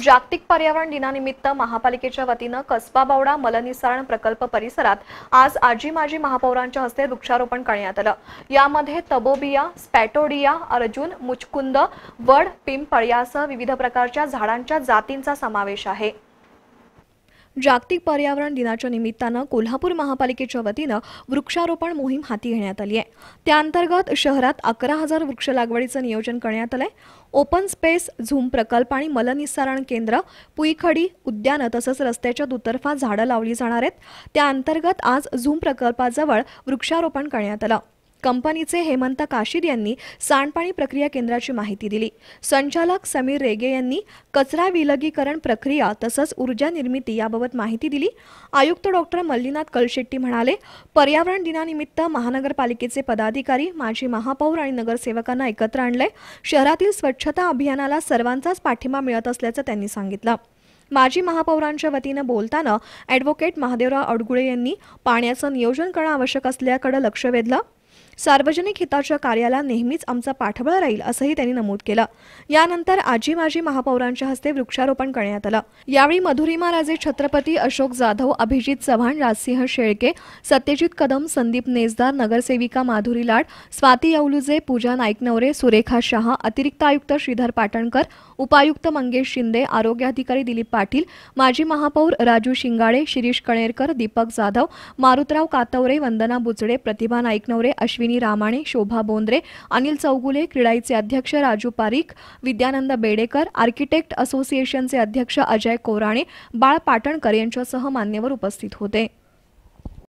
जागतिक पर्यावरण दिनानिमित्त महापालिकेच्या वतीनं कसबा बावडा मलनिसारण प्रकल्प परिसरात आज आजी माजी महापौरांच्या हस्ते वृक्षारोपण करण्यात आलं यामध्ये तबोबिया स्पॅटोडिया अर्जुन मुचकुंद वड पिंपळ यासह विविध प्रकारच्या झाडांच्या जातींचा समावेश आहे जागतिक पर्यावरण दिनाच्या निमित्तानं कोल्हापूर महापालिकेच्या वतीनं वृक्षारोपण मोहीम हाती घेण्यात आली आहे त्याअंतर्गत शहरात अकरा हजार वृक्ष लागवडीचं नियोजन करण्यात आलंय ओपन स्पेस झूम प्रकल्प आणि मलनिस्सारण केंद्र पुईखडी उद्यानं तसंच रस्त्याच्या दुतर्फा झाडं लावली जाणार आहेत त्याअंतर्गत आज झूम प्रकल्पाजवळ वृक्षारोपण करण्यात आलं कंपनीचे हेमंत काशीद यांनी सांडपाणी प्रक्रिया केंद्राची माहिती दिली संचालक समीर रेगे यांनी कचरा विलगीकरण प्रक्रिया तसंच ऊर्जा निर्मिती याबाबत माहिती दिली आयुक्त डॉक्टर मल्लीनाथ कलशेट्टी म्हणाले पर्यावरण दिनानिमित्त महानगरपालिकेचे पदाधिकारी माजी महापौर आणि नगरसेवकांना एकत्र आणले शहरातील स्वच्छता अभियानाला सर्वांचाच पाठिंबा मिळत असल्याचं त्यांनी सांगितलं माजी महापौरांच्या वतीनं बोलताना ॲडव्होकेट महादेवराव अडगुळे यांनी पाण्याचं नियोजन करणं आवश्यक असल्याकडे लक्ष वेधलं सार्वजनिक हिताच्या कार्याला नेहमीच आमचा पाठबळ राहील असंही त्यांनी नमूद केलं यानंतर आजी माजी महापौरांच्या हस्ते वृक्षारोपण करण्यात आलं यावेळी मधुरिमा राजे छत्रपती अशोक जाधव अभिजित चव्हाण राजसिंह शेळके सत्यजित कदम संदीप नेजदार नगरसेविका माधुरी लाड स्वाती येवलुजे पूजा नाईकनवरे सुरेखा शहा अतिरिक्त आयुक्त श्रीधर पाटणकर उपायुक्त मंगेश शिंदे आरोग्याधिकारी दिलीप पाटील माजी महापौर राजू शिंगाडे शिरीष कणेरकर दीपक जाधव मारुतराव कातवरे वंदना बुचडे प्रतिभा नाईकनवरे अश्विन अश्विनी रामाणे शोभा बोंद्रे अनिल चौगुले क्रीडाईचे अध्यक्ष राजू पारीख विद्यानंद बेडेकर आर्किटेक्ट असोसिएशनचे अध्यक्ष अजय कोराणे बाळ पाटणकर यांच्यासह मान्यवर उपस्थित होते